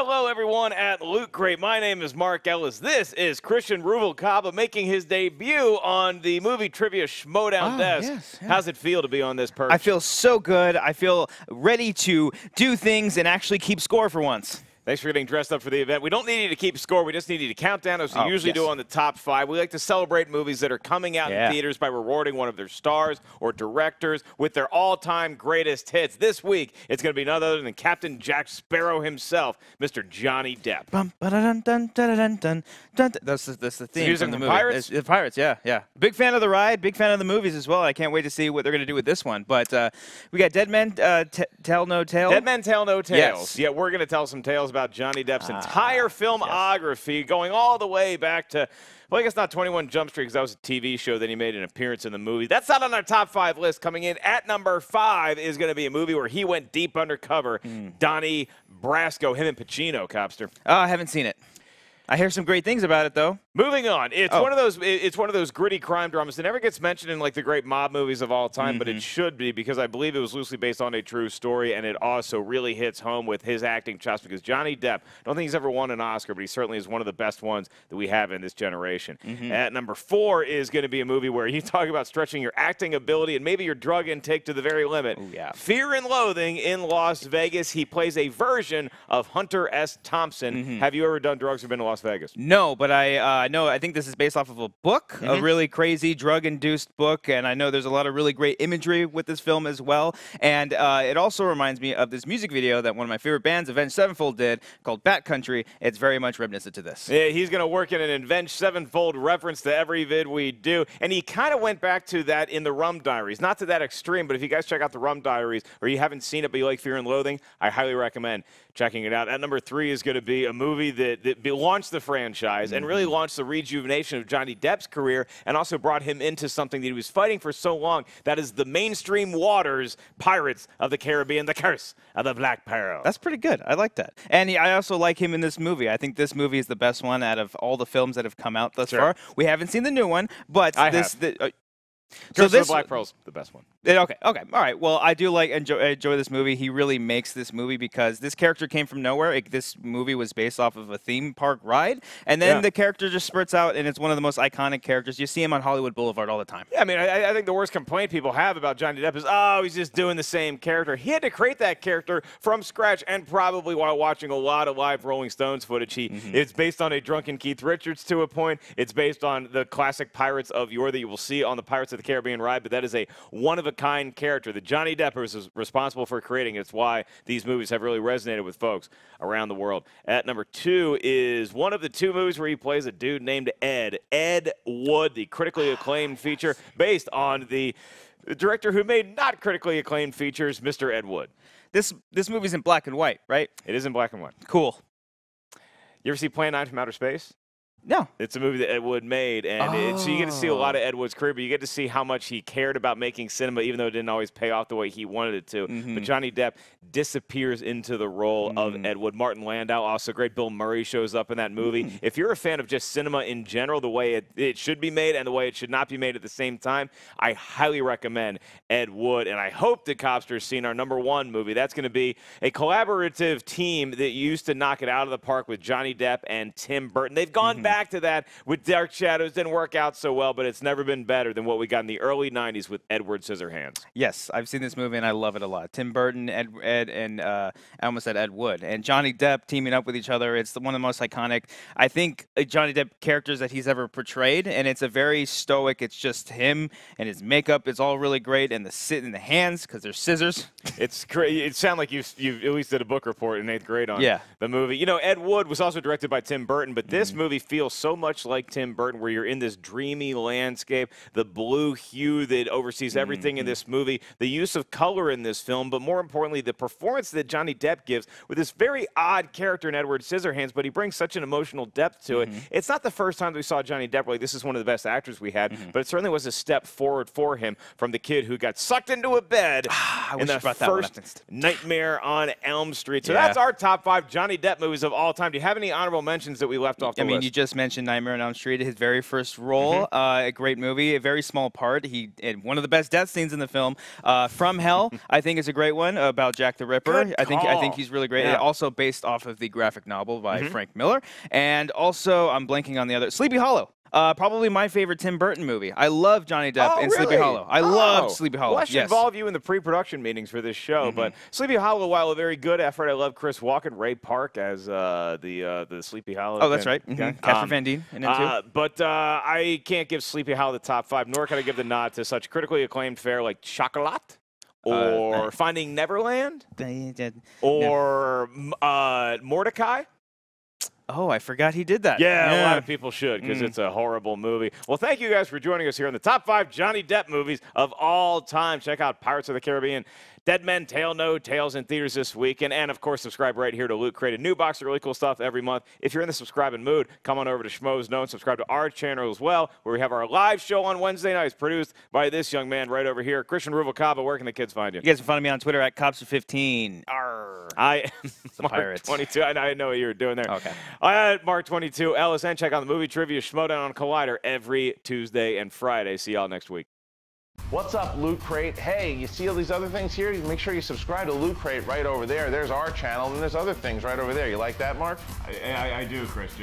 Hello, everyone, at Loot Crate. My name is Mark Ellis. This is Christian Rubalcaba making his debut on the movie trivia Schmodown oh, ah, desk. Yes, yeah. How's it feel to be on this perch? I feel so good. I feel ready to do things and actually keep score for once. Thanks for getting dressed up for the event. We don't need you to keep score. We just need you to count down as we oh, usually yes. do on the top five. We like to celebrate movies that are coming out yeah. in theaters by rewarding one of their stars or directors with their all-time greatest hits. This week, it's going to be none other than Captain Jack Sparrow himself, Mr. Johnny Depp. that's, the, that's the theme from the, movie. Pirates? the uh, Pirates, yeah, yeah. Big fan of the ride, big fan of the movies as well. I can't wait to see what they're going to do with this one. But uh, we got Dead Men uh, Tell No Tales. Dead Men Tell No Tales. Yes. Yeah, we're going to tell some tales about about Johnny Depp's ah, entire filmography, yes. going all the way back to, well, I guess not 21 Jump Street because that was a TV show. Then he made an appearance in the movie. That's not on our top five list. Coming in at number five is going to be a movie where he went deep undercover. Mm. Donnie Brasco, him and Pacino, Copster. Oh, I haven't seen it. I hear some great things about it, though. Moving on, it's oh. one of those it's one of those gritty crime dramas that never gets mentioned in like the great mob movies of all time, mm -hmm. but it mm-hmm. should be because I believe it was loosely based on a true story, and it also really hits home with his acting chops because Johnny Depp. I don't think he's ever won an Oscar, but he certainly is one of the best ones that we have in this generation. Mm -hmm. At number four is going to be a movie where you talk about stretching your acting ability and maybe your drug intake to the very limit. Ooh, yeah. Fear and Loathing in Las Vegas. He plays a version of Hunter S. Thompson. Mm -hmm. Have you ever done drugs or been to Las Las Vegas. No, but I uh, know I think this is based off of a book, mm -hmm. a mm-hmm. really crazy drug-induced book, and I know there's a lot of really great imagery with this film as well. And uh, it also reminds me of this music video that one of my favorite bands, Avenged Sevenfold, did called Bat Country. It's very much reminiscent to this. Yeah, he's going to work in an Avenged Sevenfold reference to every vid we do, and he kind of went back to that in the Rum Diaries, not to that extreme, but if you guys check out the Rum Diaries, or you haven't seen it but you like Fear and Loathing, I highly recommend checking it out. At number three is going to be a movie that that launched launched the franchise and really mm-hmm. launched the rejuvenation of Johnny Depp's career and also brought him into something that he was fighting for so long. That is the mainstream waters, Pirates of the Caribbean, the curse of the Black Pearl. That's pretty good. I like that. And I also like him in this movie. I think this movie is the best one out of all the films that have come out thus sure. far. We haven't seen the new one, but I this. The, uh, so this, Black Pearl's the best one. It, okay, okay, all right. Well, I do like enjoy, enjoy this movie. He really makes this movie because this character came from nowhere. It, this movie was based off of a theme park ride, and then yeah. the character just spurts out, and it's one of the most iconic characters. You see him on Hollywood Boulevard all the time. Yeah, I mean, I, I think the worst complaint people have about Johnny Depp is, oh, he's just doing the same character. He had to create that character from scratch, and probably while watching a lot of live Rolling Stones footage. He mm-hmm. it's based on a drunken Keith Richards to a point. It's based on the classic Pirates of Yore that you will see on the Pirates of the Caribbean ride, but that is a one of a kind character that Johnny Depp is responsible for creating. It's why these movies have really resonated with folks around the world. At number two is one of the two movies where he plays a dude named Ed. Ed Wood, the critically acclaimed feature based on the director who made not critically acclaimed features, Mr. Ed Wood. This this movie's in black and white, right? It is in black and white. Cool. You ever see Plan 9 from Outer Space? No. It's a movie that Ed Wood made, and oh. it, so you get to see a lot of oh. Ed Wood's career, but you get to see how much he cared about making cinema, even though it didn't always pay off the way he wanted it to. Mm-hmm. But Johnny Depp disappears into the role mm-hmm. of mm. Ed Wood. Martin Landau, also great. Bill Murray shows up in that movie. Mm-hmm. If you're a fan of just cinema in general, the way it, it should be made and the way it should not be made at the same time, I highly recommend Ed Wood, and I hope that Copster has seen our number one movie. That's going to be a collaborative team that used to knock it out of the park with Johnny Depp and Tim Burton. They've gone back back to that with Dark Shadows. Didn't work out so well, but it's never been better than what we got in the early 90s with Edward Scissorhands. Yes, I've seen this movie and I love it a lot. Tim Burton, Ed, Ed and uh, I almost said Ed Wood, and Johnny Depp teaming up with each other. It's one of the most iconic, I think, uh, Johnny Depp characters that he's ever portrayed. And it's a very stoic, it's just him and his makeup. It's all really great. And the sit in the hands because they're scissors. it's great. It sounds like you you at least did a book report in eighth grade on yeah. the movie. You know, Ed Wood was also directed by Tim Burton, but this mm -hmm. movie feel so much like Tim Burton, where you're in this dreamy landscape, the blue hue that oversees everything mm -hmm. in mm-hmm. this movie, the use of color in this film, but more importantly, the performance that Johnny Depp gives with this very odd character in Edward Scissorhands, but he brings such an emotional depth to mm -hmm. it. Mm-hmm. It's not the first time that we saw Johnny Depp. Like, this is one of the best actors we had, mm -hmm. but it certainly was a step forward for him from the kid who got sucked into a bed ah, in the first Nightmare on Elm Street. So yeah. that's our top five Johnny Depp movies of all time. Do you have any honorable mentions that we left off? I mean, list? you just just mentioned Nightmare on Elm Street, his very first role, mm -hmm. uh, a great movie, a very small part. He one of the best death scenes in the film. Uh, From Hell, I think, is a great one about Jack the Ripper. I think I think he's really great. Yeah. Also based off of the graphic novel by mm -hmm. Frank Miller, and also I'm blanking on the other Sleepy Hollow. Uh, probably my favorite Tim Burton movie. I love Johnny Depp oh, and really? Sleepy Hollow. I oh. love Sleepy Hollow. Well, I should yes. involve you in the pre-production meetings for this show. Mm -hmm. But Sleepy Hollow, while a very good effort, I love Chris Walken, Ray Park as uh, the uh, the Sleepy Hollow. Oh, that's right. Mm -hmm. um, Van Dien in it too. Uh, but uh, I can't give Sleepy Hollow the top five, nor can I give the nod to such critically acclaimed fare like Chocolat uh, or uh, Finding Neverland, or uh, Mordecai. Oh, I forgot he did that. Yeah, yeah. a lot of people should because mm. it's a horrible movie. Well, thank you guys for joining us here on the top five Johnny Depp movies of all time. Check out Pirates of the Caribbean, Dead Men, Tale No, Tales in theaters this weekend. And of course, subscribe right here to Luke. Create a new box of really cool stuff every month. If you're in the subscribing mood, come on over to Schmoes Know and subscribe to our channel as well, where we have our live show on Wednesday nights produced by this young man right over here, Christian Rubalcaba. Where can the kids find you? You guys can find me on Twitter at Cops15. All I Mark 22. I, I know what you were doing there. Okay. I had Mark 22, LSN check on the movie trivia, Schmodown on Collider every Tuesday and Friday. See y'all next week. What's up, Loot Crate? Hey, you see all these other things here? Make sure you subscribe to Loot Crate right over there. There's our channel, and there's other things right over there. You like that, Mark? I, I, I do, Christian.